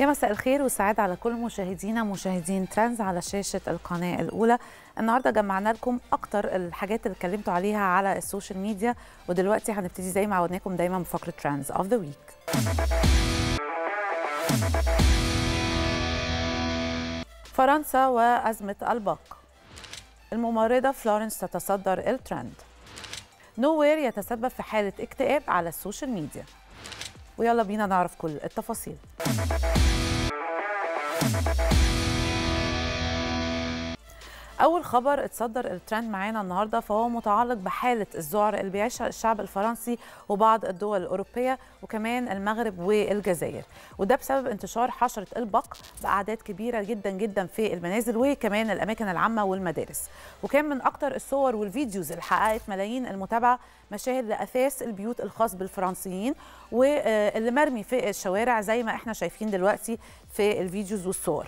يا مساء الخير وسعاد على كل مشاهدينا مشاهدين ترانز على شاشة القناة الأولى النهارده جمعنا لكم اكتر الحاجات اللي اتكلمتوا عليها على السوشيال ميديا ودلوقتي هنبتدي زي ما عودناكم دايما بفقره ترانز اوف ذا ويك فرنسا وازمه الباق الممرضه فلورنس تتصدر الترند نوير يتسبب في حاله اكتئاب على السوشيال ميديا ويلا بينا نعرف كل التفاصيل اول خبر اتصدر الترند معانا النهارده فهو متعلق بحاله الذعر اللي بيعيشها الشعب الفرنسي وبعض الدول الاوروبيه وكمان المغرب والجزائر وده بسبب انتشار حشره البق باعداد كبيره جدا جدا في المنازل وكمان الاماكن العامه والمدارس وكان من اكتر الصور والفيديوز اللي حققت ملايين المتابعه مشاهد لاثاث البيوت الخاص بالفرنسيين واللي مرمي في الشوارع زي ما احنا شايفين دلوقتي في الفيديوز والصور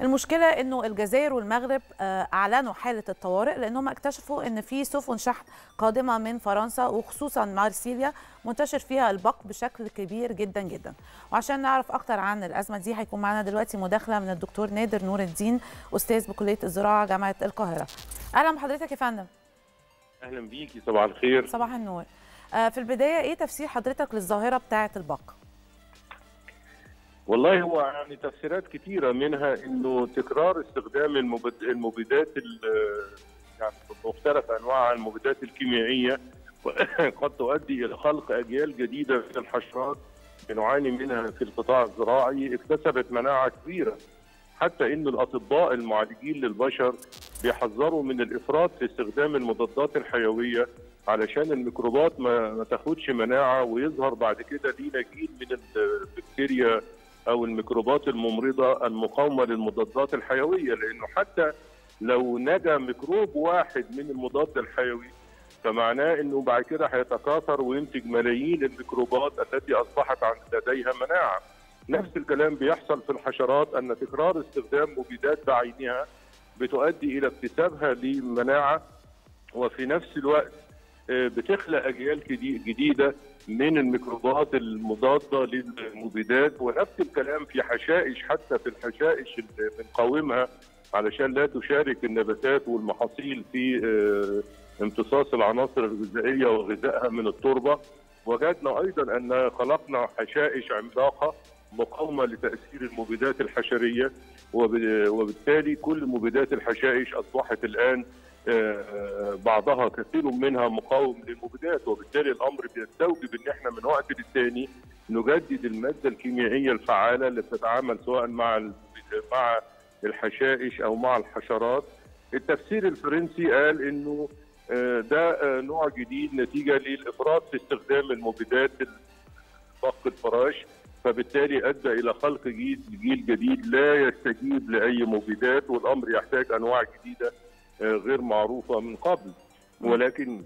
المشكله انه الجزائر والمغرب آه، اعلنوا حاله الطوارئ لانهم اكتشفوا ان في سفن شحن قادمه من فرنسا وخصوصا مارسيليا منتشر فيها البق بشكل كبير جدا جدا وعشان نعرف اكتر عن الازمه دي هيكون معانا دلوقتي مداخله من الدكتور نادر نور الدين استاذ بكليه الزراعه جامعه القاهره اهلا بحضرتك يا فندم اهلا بيكي صباح الخير صباح النور آه، في البدايه ايه تفسير حضرتك للظاهره بتاعه البق والله هو يعني تفسيرات كثيرة منها انه تكرار استخدام المبيدات يعني مختلف انواع المبيدات الكيميائية قد تؤدي الى خلق اجيال جديدة من الحشرات بنعاني منها في القطاع الزراعي اكتسبت مناعة كبيرة حتى ان الاطباء المعالجين للبشر بيحذروا من الافراط في استخدام المضادات الحيويه علشان الميكروبات ما, ما تاخدش مناعه ويظهر بعد كده لينا جيل من البكتيريا او الميكروبات الممرضه المقاومه للمضادات الحيويه لانه حتى لو نجا ميكروب واحد من المضاد الحيوي فمعناه انه بعد كده هيتكاثر وينتج ملايين الميكروبات التي اصبحت لديها مناعه. نفس الكلام بيحصل في الحشرات ان تكرار استخدام مبيدات بعينها بتؤدي الى اكتسابها لمناعه وفي نفس الوقت آه، بتخلق اجيال جديده من الميكروبات المضادة للمبيدات ونفس الكلام في حشائش حتى في الحشائش اللي بنقاومها علشان لا تشارك النباتات والمحاصيل في آه، امتصاص العناصر الغذائية وغذائها من التربة وجدنا أيضا أن خلقنا حشائش عملاقة مقاومة لتأثير المبيدات الحشرية وبالتالي كل مبيدات الحشائش أصبحت الآن آه، آه، بعضها كثير منها مقاوم للمبيدات وبالتالي الامر بيستوجب ان احنا من وقت للتاني نجدد الماده الكيميائيه الفعاله اللي بتتعامل سواء مع مع الحشائش او مع الحشرات التفسير الفرنسي قال انه آه، ده نوع جديد نتيجه للافراط في استخدام المبيدات بق الفراش فبالتالي ادى الى خلق جيل جديد لا يستجيب لاي مبيدات والامر يحتاج انواع جديده غير معروفه من قبل ولكن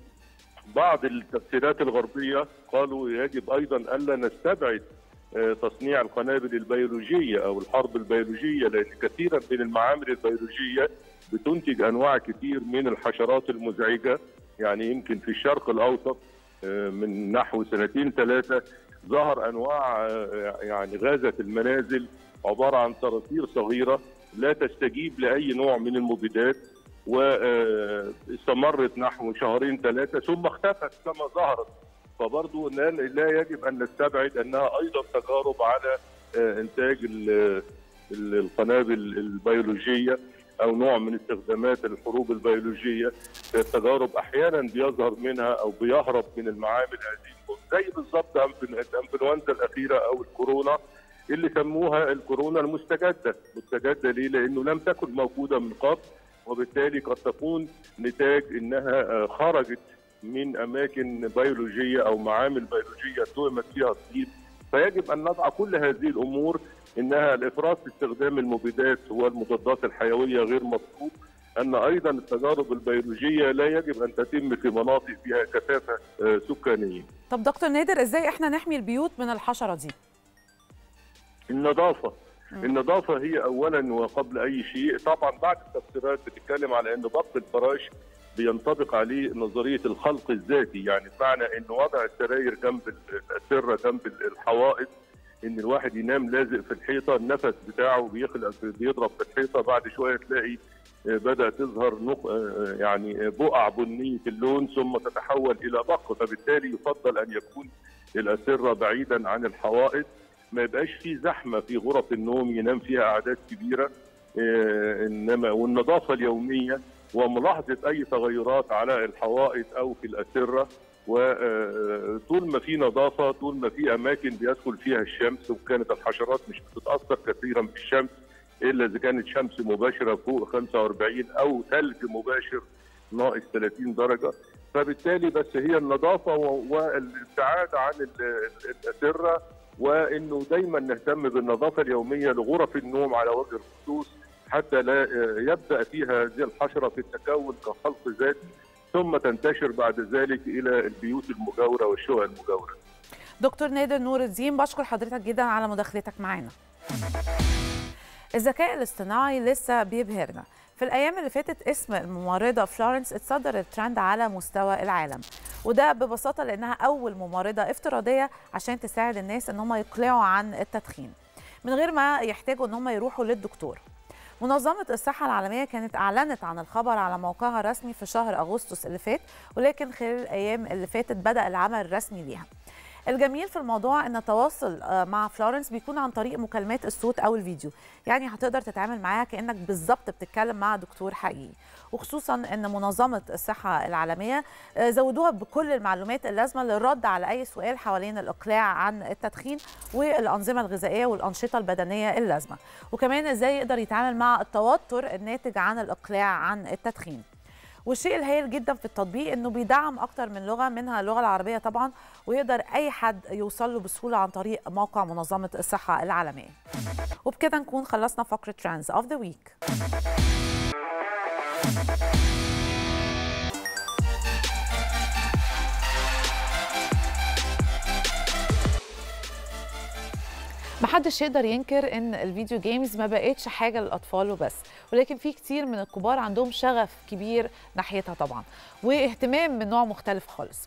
بعض التفسيرات الغربيه قالوا يجب ايضا الا نستبعد آه، تصنيع القنابل البيولوجيه او الحرب البيولوجيه لان كثيرا من المعامل البيولوجيه بتنتج انواع كثير من الحشرات المزعجه يعني يمكن في الشرق الاوسط آه، من نحو سنتين ثلاثه ظهر انواع آه، يعني غازه المنازل عباره عن صراصير صغيره لا تستجيب لاي نوع من المبيدات واستمرت نحو شهرين ثلاثه ثم اختفت كما ظهرت فبرضه لا يجب ان نستبعد انها ايضا تجارب على آه، انتاج القنابل البيولوجيه او نوع من استخدامات الحروب البيولوجيه التجارب احيانا بيظهر منها او بيهرب من المعامل هذه زي بالظبط الانفلونزا الاخيره او الكورونا اللي سموها الكورونا المستجده، مستجده ليه؟ لانه لم تكن موجوده من قبل وبالتالي قد تكون نتاج انها آه، خرجت من اماكن بيولوجيه او معامل بيولوجيه اتهمت فيها الطيب فيجب ان نضع كل هذه الامور انها الافراط في استخدام المبيدات والمضادات الحيويه غير مطلوب ان ايضا التجارب البيولوجيه لا يجب ان تتم في مناطق فيها كثافه آه، سكانيه. طب دكتور نادر ازاي احنا نحمي البيوت من الحشره دي؟ النظافه آه. النظافه هي اولا وقبل اي شيء طبعا بعد التفسيرات بتتكلم على ان ضبط الفراش بينطبق عليه نظريه الخلق الذاتي يعني بمعنى ان وضع السراير جنب الاسره جنب الحوائط ان الواحد ينام لازق في الحيطه النفس بتاعه بيخلق بيضرب في الحيطه بعد شويه تلاقي آه، بدا تظهر نق... آه، يعني بقع بنيه اللون ثم تتحول الى بق فبالتالي يفضل ان يكون الاسره بعيدا عن الحوائط ما يبقاش في زحمه في غرف النوم ينام فيها اعداد كبيره آه، انما والنظافه اليوميه وملاحظه اي تغيرات على الحوائط او في الاسره وطول آه، آه، ما في نظافه طول ما في اماكن بيدخل فيها الشمس وكانت الحشرات مش بتتاثر كثيرا بالشمس الا اذا كانت شمس مباشره فوق 45 او ثلج مباشر ناقص 30 درجه فبالتالي بس هي النظافه والابتعاد عن الاسره وانه دايما نهتم بالنظافه اليوميه لغرف النوم على وجه الخصوص حتى لا يبدا فيها هذه الحشره في التكون كخلق ذاتي ثم تنتشر بعد ذلك الى البيوت المجاوره والشقق المجاوره. دكتور نادر نور الدين بشكر حضرتك جدا على مداخلتك معانا. الذكاء الاصطناعي لسه بيبهرنا في الأيام اللي فاتت اسم الممرضة فلورنس اتصدر الترند على مستوى العالم وده ببساطة لأنها أول ممرضة افتراضية عشان تساعد الناس إن هم يقلعوا عن التدخين من غير ما يحتاجوا إن هم يروحوا للدكتور منظمة الصحة العالمية كانت أعلنت عن الخبر على موقعها الرسمي في شهر أغسطس اللي فات ولكن خلال الأيام اللي فاتت بدأ العمل الرسمي ليها الجميل في الموضوع ان التواصل آه، مع فلورنس بيكون عن طريق مكالمات الصوت او الفيديو يعني هتقدر تتعامل معاها كانك بالظبط بتتكلم مع دكتور حقيقي وخصوصا ان منظمه الصحه العالميه آه، زودوها بكل المعلومات اللازمه للرد على اي سؤال حوالين الاقلاع عن التدخين والانظمه الغذائيه والانشطه البدنيه اللازمه وكمان ازاي يقدر يتعامل مع التوتر الناتج عن الاقلاع عن التدخين والشيء الهايل جدا في التطبيق انه بيدعم اكتر من لغه منها اللغه العربيه طبعا ويقدر اي حد يوصل له بسهوله عن طريق موقع منظمه الصحه العالميه وبكده نكون خلصنا فقره ترانز اوف ذا ويك محدش يقدر ينكر ان الفيديو جيمز ما بقتش حاجه للاطفال وبس ولكن في كتير من الكبار عندهم شغف كبير ناحيتها طبعا واهتمام من نوع مختلف خالص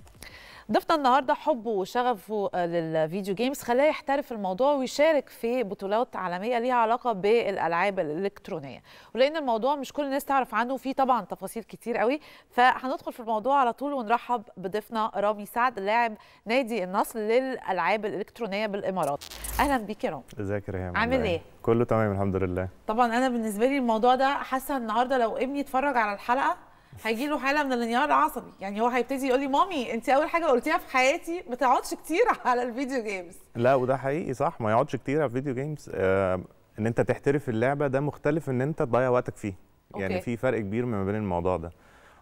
ضيفنا النهارده حبه وشغفه آه، للفيديو جيمز خلاه يحترف الموضوع ويشارك في بطولات عالميه ليها علاقه بالالعاب الالكترونيه ولان الموضوع مش كل الناس تعرف عنه في طبعا تفاصيل كتير قوي فهندخل في الموضوع على طول ونرحب بضيفنا رامي سعد لاعب نادي النصر للالعاب الالكترونيه بالامارات اهلا بيك يا رامي ازيك يا رامي عامل إيه؟, ايه كله تمام الحمد لله طبعا انا بالنسبه لي الموضوع ده حاسه النهارده لو ابني اتفرج على الحلقه هيجي له حاله من الانهيار العصبي يعني هو هيبتدي يقول لي مامي انت اول حاجه قلتيها في حياتي ما تقعدش كتير على الفيديو جيمز لا وده حقيقي صح ما يقعدش كتير على الفيديو جيمز آه ان انت تحترف اللعبه ده مختلف ان انت تضيع وقتك فيه يعني أوكي. في فرق كبير ما بين الموضوع ده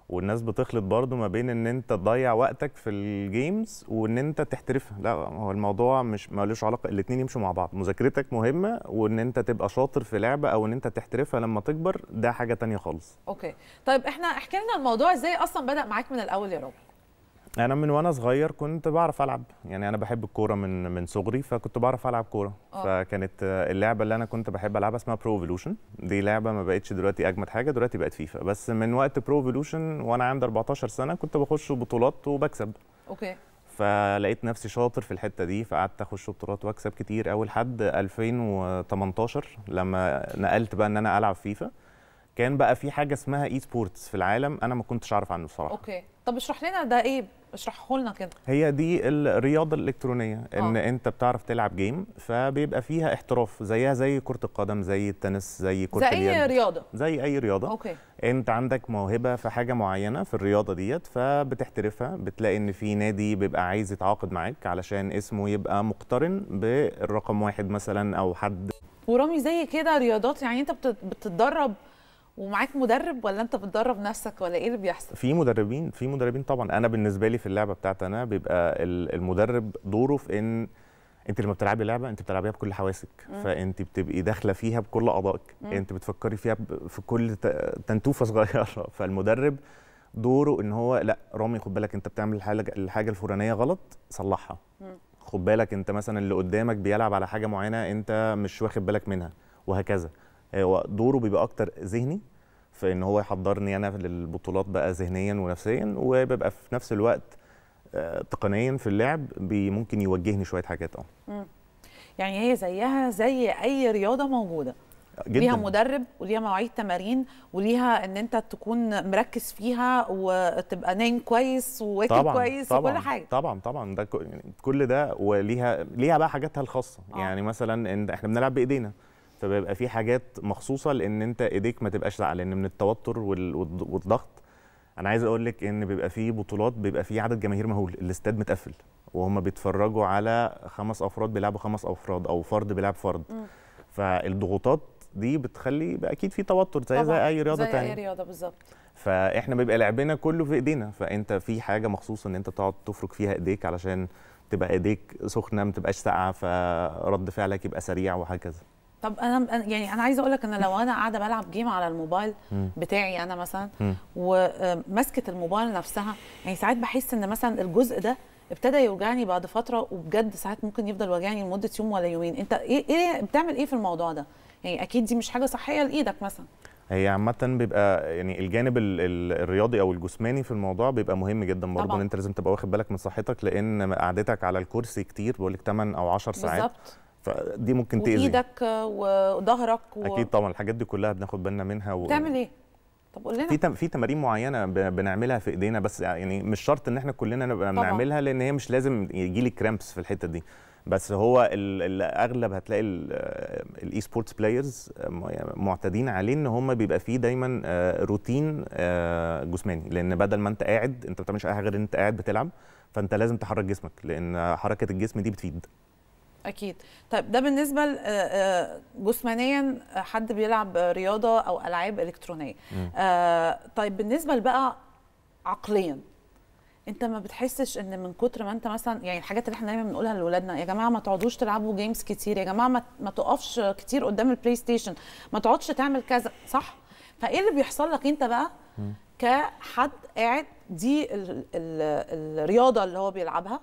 والناس بتخلط برضو ما بين ان انت تضيع وقتك في الجيمز وان انت تحترفها لا هو الموضوع مش مالوش علاقه الاثنين يمشوا مع بعض مذاكرتك مهمه وان انت تبقى شاطر في لعبه او ان انت تحترفها لما تكبر ده حاجه تانية خالص اوكي طيب احنا احكي لنا الموضوع ازاي اصلا بدا معاك من الاول يا رب انا من وانا صغير كنت بعرف العب يعني انا بحب الكوره من من صغري فكنت بعرف العب كوره آه. فكانت اللعبه اللي انا كنت بحب العبها اسمها برو ايفولوشن دي لعبه ما بقتش دلوقتي اجمد حاجه دلوقتي بقت فيفا بس من وقت برو ايفولوشن وانا عندي 14 سنه كنت بخش بطولات وبكسب اوكي فلقيت نفسي شاطر في الحته دي فقعدت اخش بطولات واكسب كتير اول حد 2018 لما نقلت بقى ان انا العب فيفا كان بقى في حاجه اسمها اي سبورتس في العالم انا ما كنتش اعرف عنه الصراحه اوكي طب اشرح لنا ده ايه اشرحه لنا كده هي دي الرياضه الالكترونيه آه. ان آه. انت بتعرف تلعب جيم فبيبقى فيها احتراف زيها زي كره القدم زي التنس زي كره زي اليد زي اي رياضه زي اي رياضه أوكي. انت عندك موهبه في حاجه معينه في الرياضه ديت فبتحترفها بتلاقي ان في نادي بيبقى عايز يتعاقد معاك علشان اسمه يبقى مقترن بالرقم واحد مثلا او حد ورامي زي كده رياضات يعني انت بتتدرب ومعاك مدرب ولا انت بتدرب نفسك ولا ايه اللي بيحصل في مدربين في مدربين طبعا انا بالنسبه لي في اللعبه بتاعتي انا بيبقى المدرب دوره في ان انت لما بتلعبي لعبه انت بتلعبيها بكل حواسك مم. فانت بتبقي داخله فيها بكل اعضائك انت بتفكري فيها في كل تنتوفه صغيره فالمدرب دوره ان هو لا رامي خد بالك انت بتعمل الحاجه الحاجه الفلانيه غلط صلحها خد بالك انت مثلا اللي قدامك بيلعب على حاجه معينه انت مش واخد بالك منها وهكذا هو آه، دوره بيبقى اكتر ذهني في ان هو يحضرني انا للبطولات بقى ذهنيا ونفسيا وببقى في نفس الوقت آه، تقنيا في اللعب ممكن يوجهني شويه حاجات اه يعني هي زيها زي اي رياضه موجوده جدا. ليها مدرب وليها مواعيد تمارين وليها ان انت تكون مركز فيها وتبقى نايم كويس وواكل طبعًا كويس طبعًا وكل حاجه طبعا طبعا ده يعني كل ده وليها ليها بقى حاجاتها الخاصه آه. يعني مثلا احنا بنلعب بايدينا فبيبقى في حاجات مخصوصه لان انت ايديك ما تبقاش لان من التوتر والضغط انا عايز اقول لك ان بيبقى في بطولات بيبقى في عدد جماهير مهول الاستاد متقفل وهم بيتفرجوا على خمس افراد بيلعبوا خمس افراد او فرد بيلعب فرد م. فالضغوطات دي بتخلي اكيد في توتر زي زي اي رياضه زي تانية. اي رياضه بالظبط فاحنا بيبقى لعبنا كله في ايدينا فانت في حاجه مخصوص ان انت تقعد تفرك فيها ايديك علشان تبقى ايديك سخنه ما تبقاش ساقعه فرد فعلك يبقى سريع وهكذا طب انا يعني انا عايزه اقول لك ان لو انا قاعده بلعب جيم على الموبايل بتاعي انا مثلا ومسكه آه، الموبايل نفسها يعني ساعات بحس ان مثلا الجزء ده ابتدى يوجعني بعد فتره وبجد ساعات ممكن يفضل واجعني لمده يوم ولا يومين انت ايه ايه بتعمل ايه في الموضوع ده يعني اكيد دي مش حاجه صحيه لايدك مثلا هي عامة بيبقى يعني الجانب الرياضي او الجسماني في الموضوع بيبقى مهم جدا برضه ان انت لازم تبقى واخد بالك من صحتك لان قعدتك على الكرسي كتير بقول لك 8 او 10 ساعات بالظبط فدي ممكن تاذي وايدك وظهرك و... اكيد طبعا الحاجات دي كلها بناخد بالنا منها و... بتعمل ايه طب قول لنا في تم... في تمارين معينه ب... بنعملها في ايدينا بس يعني مش شرط ان احنا كلنا نبقى بنعملها لان هي مش لازم يجي لي كرامبس في الحته دي بس هو الاغلب هتلاقي الاي سبورتس بلايرز معتادين عليه ان هم بيبقى فيه دايما روتين آه، آه، جسماني لان بدل ما انت قاعد انت ما بتعملش اي حاجه غير ان انت قاعد بتلعب فانت لازم تحرك جسمك لان حركه الجسم دي بتفيد اكيد طيب ده بالنسبه آه، آه، جسمانيا حد بيلعب رياضه او العاب الكترونيه آه، طيب بالنسبه لبقى عقليا انت ما بتحسش ان من كتر ما انت مثلا يعني الحاجات اللي احنا دايما بنقولها لاولادنا يا جماعه ما تقعدوش تلعبوا جيمز كتير يا جماعه ما, تقفش كتير قدام البلاي ستيشن ما تقعدش تعمل كذا صح فايه اللي بيحصل لك انت بقى كحد قاعد دي الرياضه اللي هو بيلعبها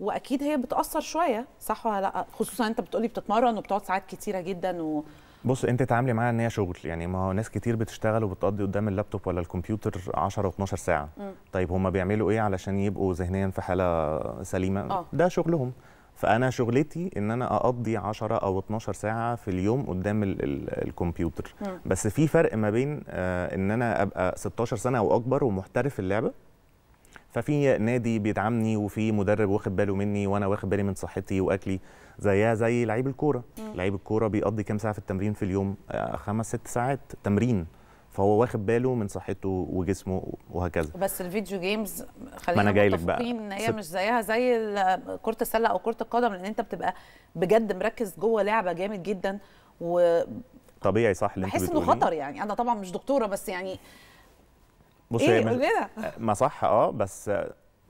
واكيد هي بتاثر شويه صح ولا لا خصوصا انت بتقولي بتتمرن وبتقعد ساعات كتيره جدا و... بص انت تعاملي معاها ان هي شغل يعني ما هو ناس كتير بتشتغل وبتقضي قدام اللابتوب ولا الكمبيوتر 10 و12 ساعه م. طيب هم بيعملوا ايه علشان يبقوا ذهنيا في حاله سليمه أوه. ده شغلهم فانا شغلتي ان انا اقضي 10 او 12 ساعه في اليوم قدام الـ الـ الكمبيوتر م. بس في فرق ما بين آه ان انا ابقى 16 سنه او اكبر ومحترف اللعبه ففي نادي بيدعمني وفي مدرب واخد باله مني وانا واخد بالي من صحتي واكلي زيها زي لعيب الكوره لعيب الكوره بيقضي كام ساعه في التمرين في اليوم آه، خمس ست ساعات تمرين فهو واخد باله من صحته وجسمه وهكذا بس الفيديو جيمز خلينا متفقين ان هي مش زيها زي كره السله او كره القدم لان انت بتبقى بجد مركز جوه لعبه جامد جدا و طبيعي صح اللي انت بحس انه خطر يعني انا طبعا مش دكتوره بس يعني بصي إيه؟ مش... آه، ما صح اه بس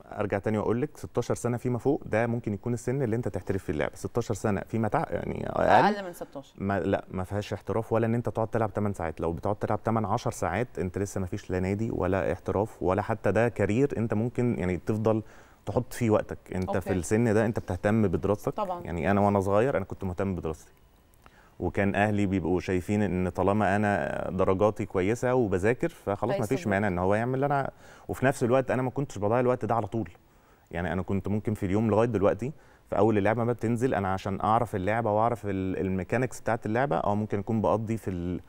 ارجع تاني واقول لك 16 سنه فيما فوق ده ممكن يكون السن اللي انت تحترف فيه اللعبه 16 سنه فيما تع... يعني اقل, أقل من 16 ما لا ما فيهاش احتراف ولا ان انت تقعد تلعب 8 ساعات لو بتقعد تلعب 8 10 ساعات انت لسه ما فيش لا نادي ولا احتراف ولا حتى ده كارير انت ممكن يعني تفضل تحط فيه وقتك انت أوكي. في السن ده انت بتهتم بدراستك طبعا. يعني انا وانا صغير انا كنت مهتم بدراستي وكان اهلي بيبقوا شايفين ان طالما انا درجاتي كويسه وبذاكر فخلاص ما فيش مانع ان هو يعمل اللي انا وفي نفس الوقت انا ما كنتش بضيع الوقت ده على طول يعني انا كنت ممكن في اليوم لغايه دلوقتي في اول اللعبه ما بتنزل انا عشان اعرف اللعبه واعرف الميكانكس بتاعت اللعبه اه ممكن اكون بقضي في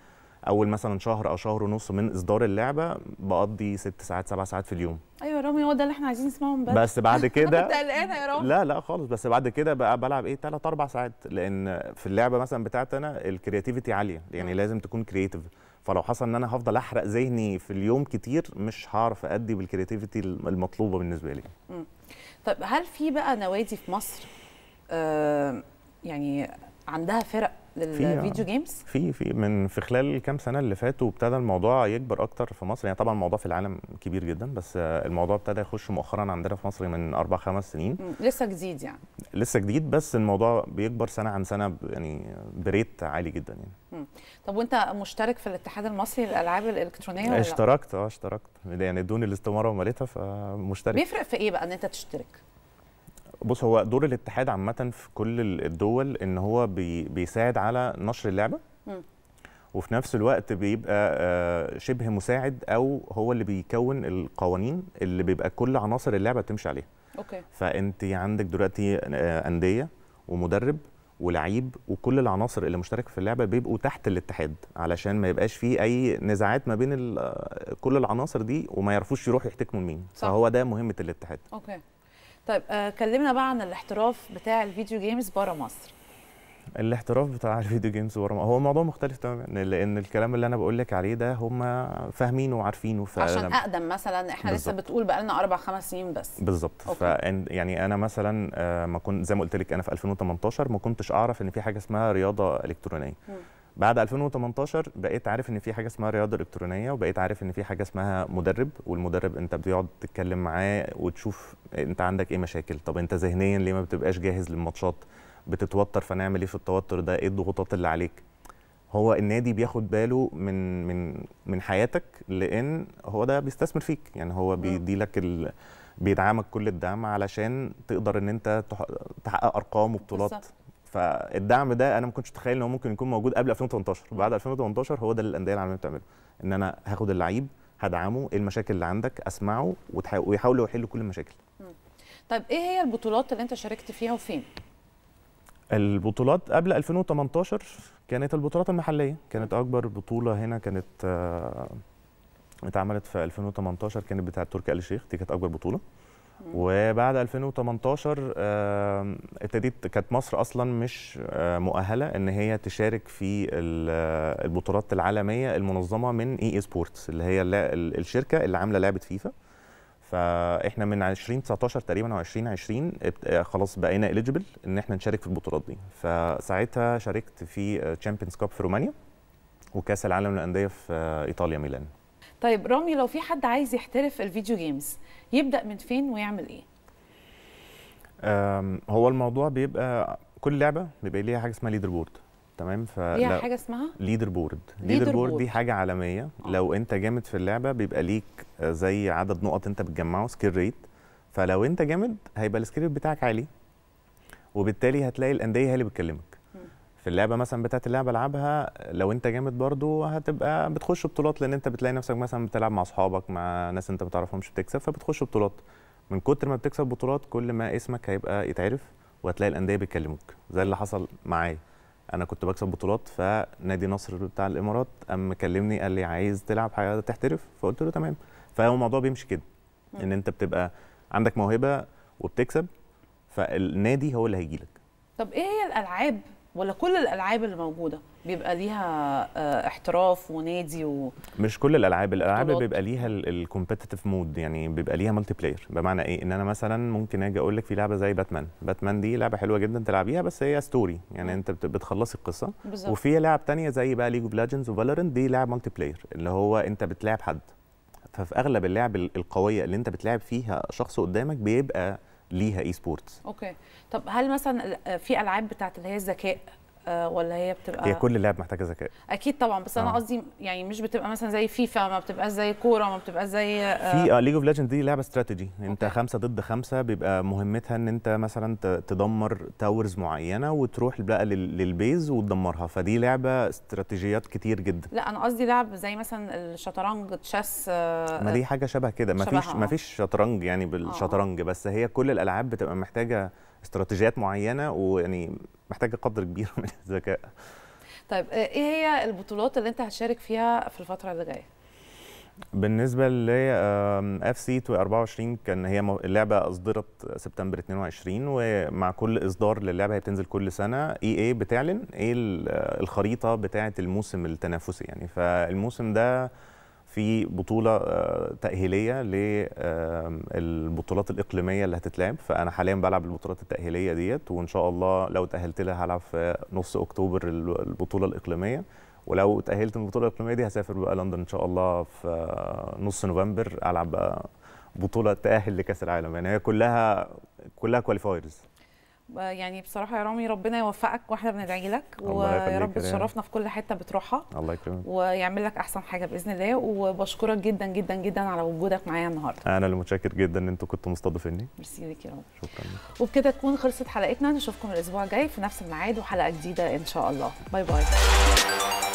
اول مثلا شهر او شهر ونص من اصدار اللعبه بقضي ست ساعات سبع ساعات في اليوم ايوه يا رامي هو ده اللي احنا عايزين نسمعه من بدري بس بعد كده انت قلقانه يا رامي لا لا خالص بس بعد كده بقى بلعب ايه ثلاث اربع ساعات لان في اللعبه مثلا بتاعتي انا الكرياتيفيتي عاليه يعني لازم تكون كرياتيف فلو حصل ان انا هفضل احرق ذهني في اليوم كتير مش هعرف ادي بالكرياتيفيتي المطلوبه بالنسبه لي طب هل في بقى نوادي في مصر آه يعني عندها فرق للفيديو جيمز في في من في خلال الكام سنه اللي فاتوا ابتدى الموضوع يكبر اكتر في مصر يعني طبعا الموضوع في العالم كبير جدا بس الموضوع ابتدى يخش مؤخرا عندنا في مصر من اربع خمس سنين لسه جديد يعني لسه جديد بس الموضوع بيكبر سنه عن سنه يعني بريت عالي جدا يعني طب وانت مشترك في الاتحاد المصري للالعاب الالكترونيه ولا اشتركت اه اشتركت يعني دون الاستماره ومالتها فمشترك بيفرق في ايه بقى ان انت تشترك بص هو دور الاتحاد عامه في كل الدول ان هو بي بيساعد على نشر اللعبه م. وفي نفس الوقت بيبقى آه، شبه مساعد او هو اللي بيكون القوانين اللي بيبقى كل عناصر اللعبه بتمشي عليها اوكي فانت عندك دلوقتي آه، انديه ومدرب ولعيب وكل العناصر اللي مشتركه في اللعبه بيبقوا تحت الاتحاد علشان ما يبقاش فيه اي نزاعات ما بين كل العناصر دي وما يعرفوش يروحوا يحتكموا لمين فهو ده مهمه الاتحاد اوكي طيب آه، كلمنا بقى عن الاحتراف بتاع الفيديو جيمز بره مصر الاحتراف بتاع الفيديو جيمز بره هو موضوع مختلف تماما لان الكلام اللي انا بقول لك عليه ده هم فاهمينه وعارفينه ف... عشان اقدم مثلا احنا بالزبط. لسه بتقول بقى لنا اربع خمس سنين بس بالظبط ف يعني انا مثلا آه، ما كنت زي ما قلت لك انا في 2018 ما كنتش اعرف ان في حاجه اسمها رياضه الكترونيه م. بعد 2018 بقيت عارف ان في حاجه اسمها رياضه الكترونيه وبقيت عارف ان في حاجه اسمها مدرب والمدرب انت بتقعد تتكلم معاه وتشوف انت عندك ايه مشاكل طب انت ذهنيا ليه ما بتبقاش جاهز للماتشات بتتوتر فنعمل ايه في التوتر ده ايه الضغوطات اللي عليك هو النادي بياخد باله من من من حياتك لان هو ده بيستثمر فيك يعني هو بيديلك ال... بيدعمك كل الدعم علشان تقدر ان انت تحقق ارقام وبطولات بالزبط. فالدعم ده انا ما كنتش اتخيل ان هو ممكن يكون موجود قبل 2018 بعد 2018 هو ده اللي الانديه العالميه بتعمله ان انا هاخد اللعيب هدعمه ايه المشاكل اللي عندك اسمعه ويحاولوا يحلوا كل المشاكل طيب ايه هي البطولات اللي انت شاركت فيها وفين البطولات قبل 2018 كانت البطولات المحليه كانت اكبر بطوله هنا كانت آه، اتعملت في 2018 كانت بتاعه تركي آل الشيخ دي كانت اكبر بطوله وبعد 2018 ابتديت كانت مصر اصلا مش مؤهله ان هي تشارك في آه، البطولات العالميه المنظمه من اي سبورتس اللي هي الشركه اللي عامله لعبه فيفا فاحنا من 2019 تقريبا او 2020 آه، خلاص بقينا اليجيبل ان احنا نشارك في البطولات دي فساعتها شاركت في تشامبيونز آه، كاب في رومانيا وكاس العالم للانديه في ايطاليا ميلان طيب رامي لو في حد عايز يحترف الفيديو جيمز يبدا من فين ويعمل ايه هو الموضوع بيبقى كل لعبه بيبقى ليها حاجه اسمها ليدر بورد تمام ف ليها حاجه اسمها ليدر بورد ليدر بورد دي حاجه عالميه آه. لو انت جامد في اللعبه بيبقى ليك زي عدد نقط انت بتجمعه سكيل ريت فلو انت جامد هيبقى السكيل بتاعك عالي وبالتالي هتلاقي الانديه هي اللي بتكلمك في اللعبه مثلا بتاعت اللعبه العبها بلعبها لو انت جامد برضو هتبقى بتخش بطولات لان انت بتلاقي نفسك مثلا بتلعب مع اصحابك مع ناس انت ما تعرفهمش بتكسب فبتخش بطولات من كتر ما بتكسب بطولات كل ما اسمك هيبقى يتعرف وهتلاقي الانديه بيكلموك زي اللي حصل معايا انا كنت بكسب بطولات فنادي نصر بتاع الامارات قام مكلمني قال لي عايز تلعب حاجه تحترف فقلت له تمام فهو الموضوع بيمشي كده ان انت بتبقى عندك موهبه وبتكسب فالنادي هو اللي هيجي لك طب ايه هي الالعاب ولا كل الالعاب اللي موجوده بيبقى ليها آه، احتراف ونادي و... مش كل الالعاب الالعاب بيبقى ليها الكومبيتيتيف مود يعني بيبقى ليها مالتي بلاير بمعنى ايه ان انا مثلا ممكن اجي اقول لك في لعبه زي باتمان باتمان دي لعبه حلوه جدا تلعبيها بس هي ستوري يعني انت بتخلصي القصه وفي لعب تانية زي بقى ليج اوف ليجندز وفالورنت دي لعب مالتي بلاير اللي هو انت بتلعب حد ففي اغلب اللعب القويه اللي انت بتلعب فيها شخص قدامك بيبقى ليها اي سبورتس اوكي طب هل مثلا في العاب بتاعت اللي هي الذكاء آه، ولا هي بتبقى هي كل اللعب محتاجه ذكاء اكيد طبعا بس انا آه. قصدي يعني مش بتبقى مثلا زي فيفا ما بتبقاش زي كوره ما بتبقاش زي آه في ليج اوف ليجند دي لعبه استراتيجي انت أوكي. خمسه ضد خمسه بيبقى مهمتها ان انت مثلا تدمر تاورز معينه وتروح بقى للبيز وتدمرها فدي لعبه استراتيجيات كتير جدا لا انا قصدي لعب زي مثلا الشطرنج تشيس آه ما دي حاجه شبه كده ما فيش ما آه. فيش شطرنج يعني بالشطرنج آه. بس هي كل الالعاب بتبقى محتاجه استراتيجيات معينه ويعني محتاجه قدر كبير من الذكاء طيب آه، ايه هي البطولات اللي انت هتشارك فيها في الفتره اللي جايه بالنسبه ل اف سي 24 كان هي اللعبه اصدرت سبتمبر 22 ومع كل اصدار للعبه هي بتنزل كل سنه اي اي بتعلن ايه الخريطه بتاعه الموسم التنافسي يعني فالموسم ده في بطوله آه، تاهيليه للبطولات الاقليميه اللي هتتلعب فانا حاليا بلعب البطولات التاهيليه ديت وان شاء الله لو تاهلت لها هلعب في نص اكتوبر البطوله الاقليميه ولو تاهلت من البطوله الاقليميه دي هسافر بقى لندن ان شاء الله في آه، نص نوفمبر العب بقى آه، بطوله تاهل لكاس العالم يعني هي كلها كلها كواليفايرز يعني بصراحه يا رامي ربنا يوفقك واحنا بندعي لك ويا رب تشرفنا في كل حته بتروحها الله يكرمك ويعمل لك احسن حاجه باذن الله وبشكرك جدا جدا جدا على وجودك معايا النهارده انا اللي متشكر جدا ان انتوا كنتوا مستضيفيني ميرسي ليك يا رامي شكرا وبكده تكون خلصت حلقتنا نشوفكم الاسبوع الجاي في نفس الميعاد وحلقه جديده ان شاء الله باي باي